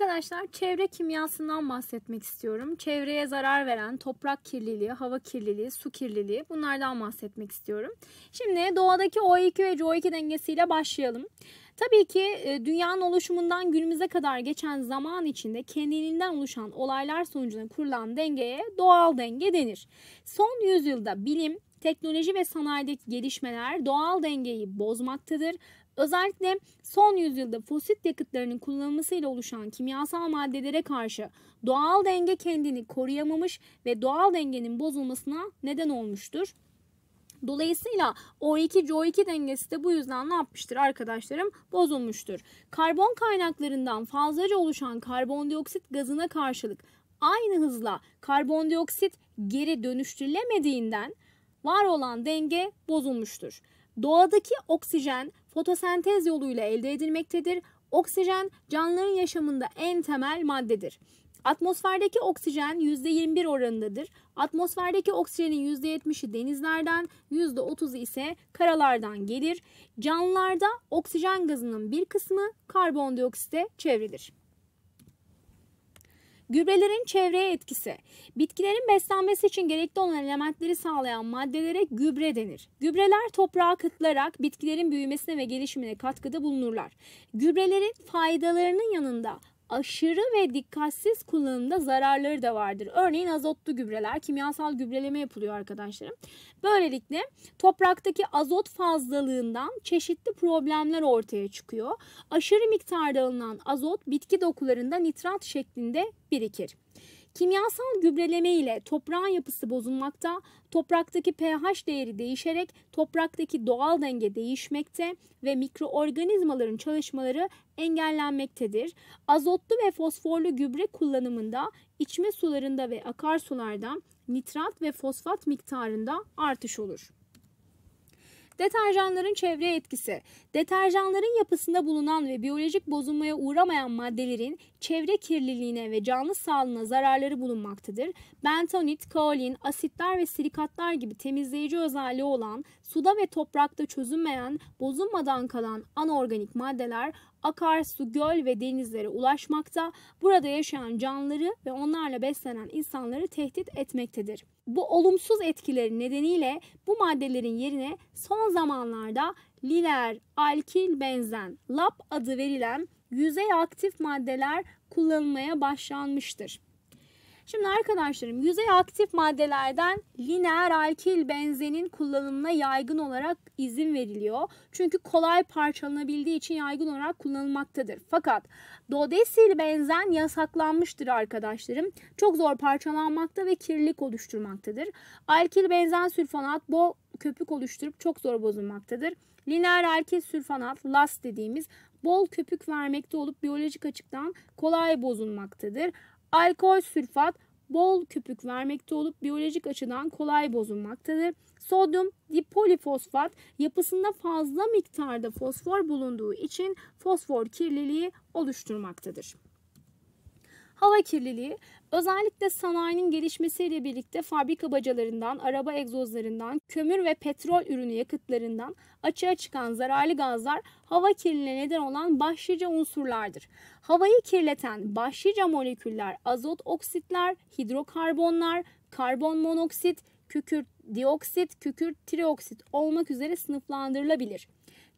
Arkadaşlar çevre kimyasından bahsetmek istiyorum. Çevreye zarar veren toprak kirliliği, hava kirliliği, su kirliliği bunlardan bahsetmek istiyorum. Şimdi doğadaki O2 ve CO2 dengesiyle başlayalım. Tabii ki e, dünyanın oluşumundan günümüze kadar geçen zaman içinde kendiliğinden oluşan olaylar sonucunda kurulan dengeye doğal denge denir. Son yüzyılda bilim, teknoloji ve sanayideki gelişmeler doğal dengeyi bozmaktadır Özellikle son yüzyılda fosil yakıtlarının kullanılmasıyla oluşan kimyasal maddelere karşı doğal denge kendini koruyamamış ve doğal dengenin bozulmasına neden olmuştur. Dolayısıyla O2-CO2 dengesi de bu yüzden ne yapmıştır arkadaşlarım? Bozulmuştur. Karbon kaynaklarından fazlaca oluşan karbondioksit gazına karşılık aynı hızla karbondioksit geri dönüştürülemediğinden var olan denge bozulmuştur. Doğadaki oksijen fotosentez yoluyla elde edilmektedir. Oksijen canlıların yaşamında en temel maddedir. Atmosferdeki oksijen %21 oranındadır. Atmosferdeki oksijenin %70'i denizlerden, %30'u ise karalardan gelir. Canlılarda oksijen gazının bir kısmı karbondioksite çevrilir. Gübrelerin çevreye etkisi. Bitkilerin beslenmesi için gerekli olan elementleri sağlayan maddelere gübre denir. Gübreler toprağı kıtılarak bitkilerin büyümesine ve gelişimine katkıda bulunurlar. Gübrelerin faydalarının yanında aşırı ve dikkatsiz kullanımda zararları da vardır. Örneğin azotlu gübreler, kimyasal gübreleme yapılıyor arkadaşlarım. Böylelikle topraktaki azot fazlalığından çeşitli problemler ortaya çıkıyor. Aşırı miktarda alınan azot bitki dokularında nitrat şeklinde birikir. Kimyasal gübreleme ile toprağın yapısı bozulmakta, topraktaki pH değeri değişerek topraktaki doğal denge değişmekte ve mikroorganizmaların çalışmaları engellenmektedir. Azotlu ve fosforlu gübre kullanımında içme sularında ve akarsularda nitrat ve fosfat miktarında artış olur. Deterjanların çevre etkisi. Deterjanların yapısında bulunan ve biyolojik bozulmaya uğramayan maddelerin çevre kirliliğine ve canlı sağlığına zararları bulunmaktadır. Bentonit, kaolin, asitler ve silikatlar gibi temizleyici özelliği olan suda ve toprakta çözünmeyen, bozulmadan kalan anorganik maddeler akarsu, göl ve denizlere ulaşmakta, burada yaşayan canlıları ve onlarla beslenen insanları tehdit etmektedir. Bu olumsuz etkileri nedeniyle bu maddelerin yerine son zamanlarda liler, alkil, benzen, lap adı verilen yüzey aktif maddeler kullanılmaya başlanmıştır. Şimdi arkadaşlarım yüzey aktif maddelerden lineer alkil benzenin kullanımına yaygın olarak izin veriliyor. Çünkü kolay parçalanabildiği için yaygın olarak kullanılmaktadır. Fakat dodesil benzen yasaklanmıştır arkadaşlarım. Çok zor parçalanmakta ve kirlilik oluşturmaktadır. Alkil benzen sülfonat bol köpük oluşturup çok zor bozulmaktadır. Lineer alkil sülfonat, LAS dediğimiz bol köpük vermekte olup biyolojik açıktan kolay bozulmaktadır. Alkol sülfat bol köpük vermekte olup biyolojik açıdan kolay bozulmaktadır. Sodyum dipolifosfat yapısında fazla miktarda fosfor bulunduğu için fosfor kirliliği oluşturmaktadır. Hava kirliliği özellikle sanayinin gelişmesiyle birlikte fabrika bacalarından, araba egzozlarından, kömür ve petrol ürünü yakıtlarından açığa çıkan zararlı gazlar hava kirliliğine neden olan başlıca unsurlardır. Havayı kirleten başlıca moleküller azot oksitler, hidrokarbonlar, karbon monoksit, kükürt dioksit, kükürt trioksit olmak üzere sınıflandırılabilir.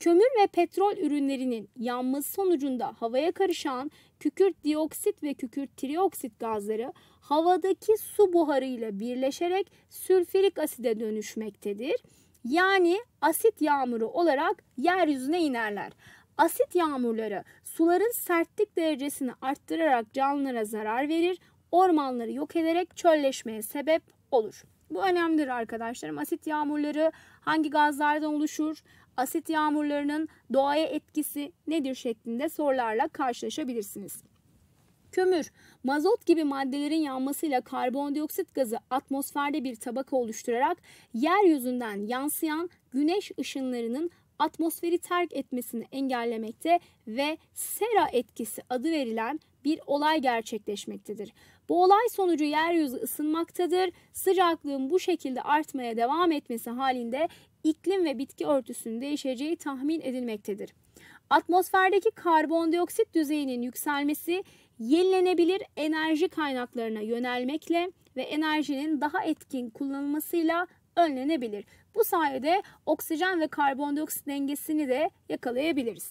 Kömür ve petrol ürünlerinin yanması sonucunda havaya karışan kükürt dioksit ve kükürt trioksit gazları havadaki su buharıyla birleşerek sülfürik aside dönüşmektedir. Yani asit yağmuru olarak yeryüzüne inerler. Asit yağmurları suların sertlik derecesini arttırarak canlılara zarar verir, ormanları yok ederek çölleşmeye sebep olur. Bu önemlidir arkadaşlarım. Asit yağmurları hangi gazlardan oluşur? asit yağmurlarının doğaya etkisi nedir şeklinde sorularla karşılaşabilirsiniz. Kömür, mazot gibi maddelerin yanmasıyla karbondioksit gazı atmosferde bir tabaka oluşturarak yeryüzünden yansıyan güneş ışınlarının atmosferi terk etmesini engellemekte ve sera etkisi adı verilen bir olay gerçekleşmektedir. Bu olay sonucu yeryüzü ısınmaktadır. Sıcaklığın bu şekilde artmaya devam etmesi halinde iklim ve bitki örtüsünün değişeceği tahmin edilmektedir. Atmosferdeki karbondioksit düzeyinin yükselmesi yenilenebilir enerji kaynaklarına yönelmekle ve enerjinin daha etkin kullanılmasıyla önlenebilir. Bu sayede oksijen ve karbondioksit dengesini de yakalayabiliriz.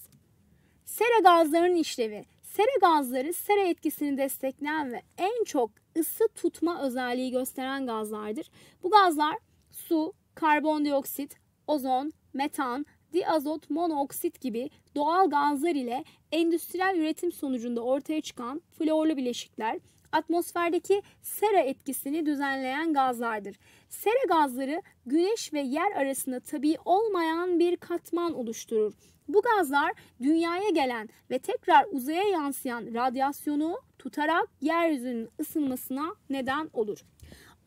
Sera gazlarının işlevi Sera gazları sera etkisini destekleyen ve en çok ısı tutma özelliği gösteren gazlardır. Bu gazlar su, karbondioksit, ozon, metan, diazot monoksit gibi doğal gazlar ile endüstriyel üretim sonucunda ortaya çıkan florlu bileşikler atmosferdeki sera etkisini düzenleyen gazlardır. Sera gazları güneş ve yer arasında tabi olmayan bir katman oluşturur. Bu gazlar dünyaya gelen ve tekrar uzaya yansıyan radyasyonu tutarak yeryüzünün ısınmasına neden olur.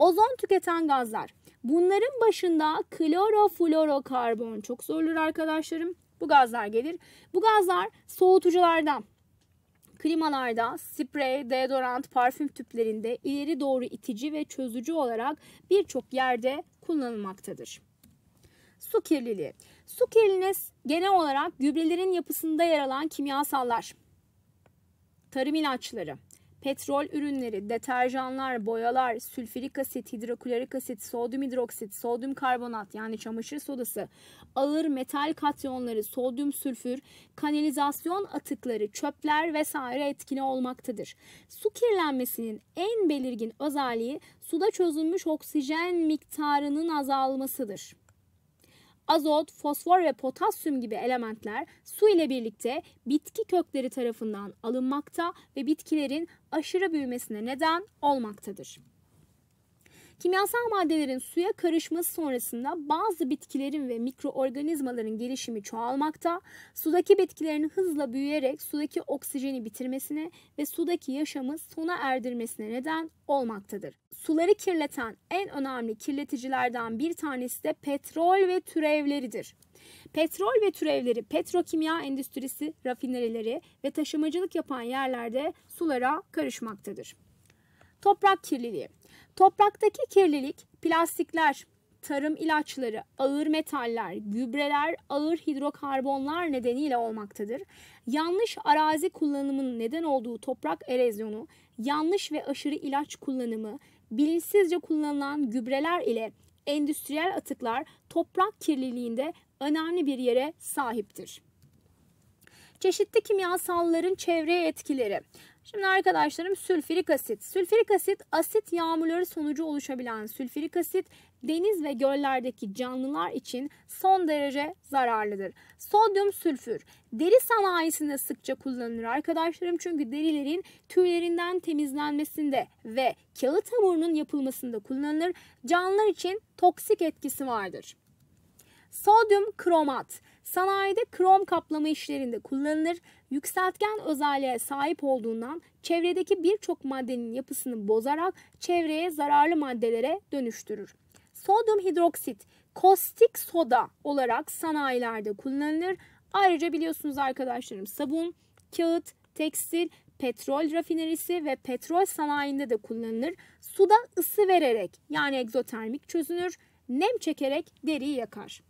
Ozon tüketen gazlar. Bunların başında kloroflorokarbon çok zorlar arkadaşlarım. Bu gazlar gelir. Bu gazlar soğutucularda, klimalarda, sprey, deodorant, parfüm tüplerinde ileri doğru itici ve çözücü olarak birçok yerde kullanılmaktadır. Su kirliliği. Su kirliliği genel olarak gübrelerin yapısında yer alan kimyasallar, tarım ilaçları, petrol ürünleri, deterjanlar, boyalar, sülfürik asit, hidroklorik asit, sodyum hidroksit, sodyum karbonat yani çamaşır sodası, ağır metal katyonları, sodyum sülfür, kanalizasyon atıkları, çöpler vesaire etkili olmaktadır. Su kirlenmesinin en belirgin özelliği suda çözülmüş oksijen miktarının azalmasıdır azot, fosfor ve potasyum gibi elementler su ile birlikte bitki kökleri tarafından alınmakta ve bitkilerin aşırı büyümesine neden olmaktadır. Kimyasal maddelerin suya karışması sonrasında bazı bitkilerin ve mikroorganizmaların gelişimi çoğalmakta, sudaki bitkilerin hızla büyüyerek sudaki oksijeni bitirmesine ve sudaki yaşamı sona erdirmesine neden olmaktadır. Suları kirleten en önemli kirleticilerden bir tanesi de petrol ve türevleridir. Petrol ve türevleri petrokimya endüstrisi, rafinerileri ve taşımacılık yapan yerlerde sulara karışmaktadır. Toprak kirliliği Topraktaki kirlilik plastikler, tarım ilaçları, ağır metaller, gübreler, ağır hidrokarbonlar nedeniyle olmaktadır. Yanlış arazi kullanımının neden olduğu toprak erozyonu, yanlış ve aşırı ilaç kullanımı, bilinçsizce kullanılan gübreler ile endüstriyel atıklar toprak kirliliğinde önemli bir yere sahiptir. Çeşitli kimyasalların çevreye etkileri. Şimdi arkadaşlarım sülfürik asit. Sülfürik asit asit yağmurları sonucu oluşabilen sülfürik asit deniz ve göllerdeki canlılar için son derece zararlıdır. Sodyum sülfür deri sanayisinde sıkça kullanılır arkadaşlarım çünkü derilerin tüylerinden temizlenmesinde ve kağıt hamurunun yapılmasında kullanılır. Canlılar için toksik etkisi vardır. Sodyum kromat Sanayide krom kaplama işlerinde kullanılır. Yükseltgen özelliğe sahip olduğundan çevredeki birçok maddenin yapısını bozarak çevreye zararlı maddelere dönüştürür. Sodyum hidroksit kostik soda olarak sanayilerde kullanılır. Ayrıca biliyorsunuz arkadaşlarım sabun, kağıt, tekstil, petrol rafinerisi ve petrol sanayinde de kullanılır. Suda ısı vererek yani egzotermik çözünür, nem çekerek deriyi yakar.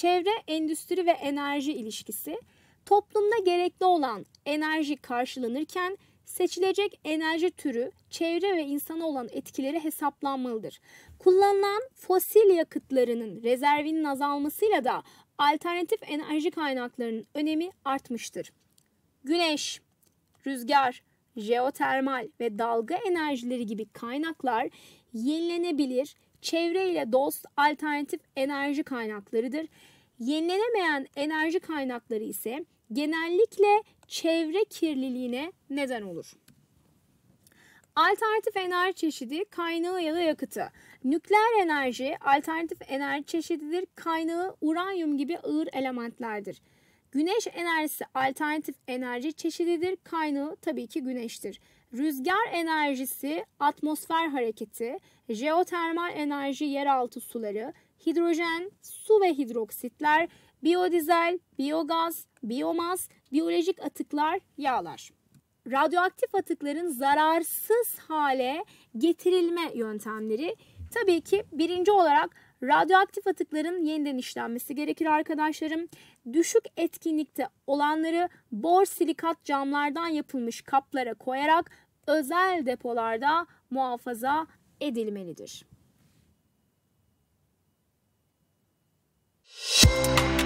Çevre, endüstri ve enerji ilişkisi toplumda gerekli olan enerji karşılanırken seçilecek enerji türü çevre ve insana olan etkileri hesaplanmalıdır. Kullanılan fosil yakıtlarının rezervinin azalmasıyla da alternatif enerji kaynaklarının önemi artmıştır. Güneş, rüzgar, jeotermal ve dalga enerjileri gibi kaynaklar yenilenebilir, çevreyle dost alternatif enerji kaynaklarıdır Yenilenemeyen enerji kaynakları ise genellikle çevre kirliliğine neden olur. Alternatif enerji çeşidi kaynağı ya da yakıtı. Nükleer enerji alternatif enerji çeşididir. Kaynağı uranyum gibi ağır elementlerdir. Güneş enerjisi alternatif enerji çeşididir. Kaynağı tabii ki güneştir. Rüzgar enerjisi, atmosfer hareketi, jeotermal enerji yeraltı suları, hidrojen, su ve hidroksitler, biyodizel, biyogaz, biyomaz, biyolojik atıklar, yağlar. Radyoaktif atıkların zararsız hale getirilme yöntemleri tabii ki birinci olarak Radyoaktif atıkların yeniden işlenmesi gerekir arkadaşlarım. Düşük etkinlikte olanları bor silikat camlardan yapılmış kaplara koyarak özel depolarda muhafaza edilmelidir. Müzik